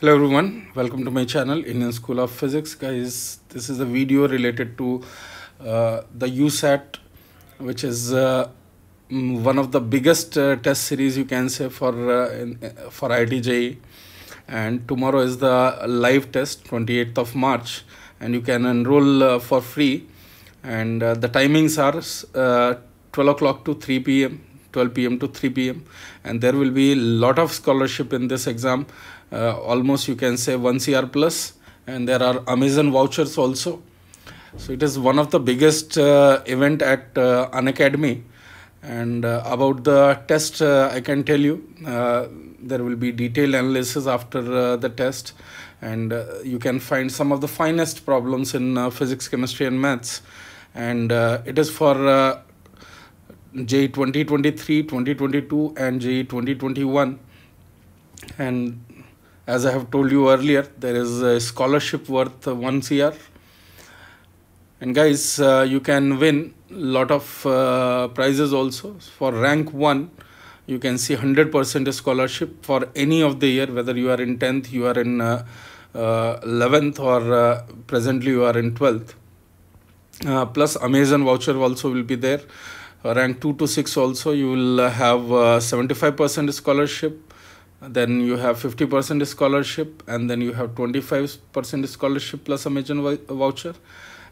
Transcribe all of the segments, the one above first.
hello everyone welcome to my channel indian school of physics guys this is a video related to uh, the usat which is uh, one of the biggest uh, test series you can say for uh, in, uh, for idj and tomorrow is the live test 28th of march and you can enroll uh, for free and the timings are 12 o'clock to 3 p.m 12 p.m. to 3 p.m. and there will be lot of scholarship in this exam uh, almost you can say 1 CR plus and there are Amazon vouchers also. So it is one of the biggest uh, event at uh, An Academy and uh, about the test uh, I can tell you uh, there will be detailed analysis after uh, the test and uh, you can find some of the finest problems in physics, chemistry and maths and it is for JE 2023, 2022, and JE 2021. And as I have told you earlier, there is a scholarship worth one CR. And guys, uh, you can win lot of uh, prizes also for rank one. You can see 100% scholarship for any of the year, whether you are in 10th, you are in uh, 11th, uh, or uh, presently you are in 12th. Uh, plus, Amazon voucher also will be there rank 2 to 6 also you will have 75% uh, scholarship then you have 50% scholarship and then you have 25% scholarship plus a major voucher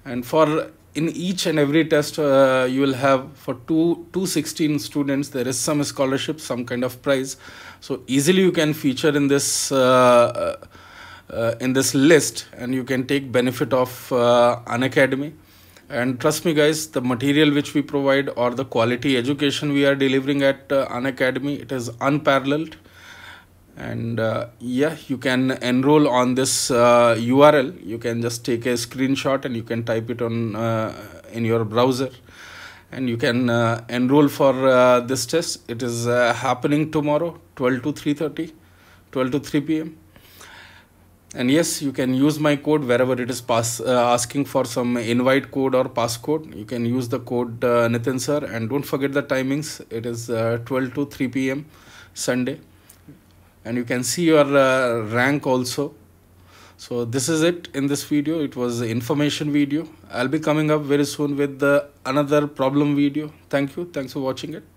and for in each and every test uh, you will have for 2 216 students there is some scholarship some kind of prize so easily you can feature in this uh, uh, uh in this list and you can take benefit of uh, an academy and trust me guys the material which we provide or the quality education we are delivering at uh, an academy it is unparalleled and uh, yeah you can enroll on this uh, url you can just take a screenshot and you can type it on uh, in your browser and you can uh, enroll for uh, this test it is happening tomorrow 12 to 3:30 12 to 3 p.m and yes you can use my code wherever it is pass uh, asking for some invite code or passcode you can use the code uh, nitin sir and don't forget the timings it is uh, 12 to 3 pm sunday and you can see your uh, rank also so this is it in this video it was information video i'll be coming up very soon with uh, another problem video thank you thanks for watching it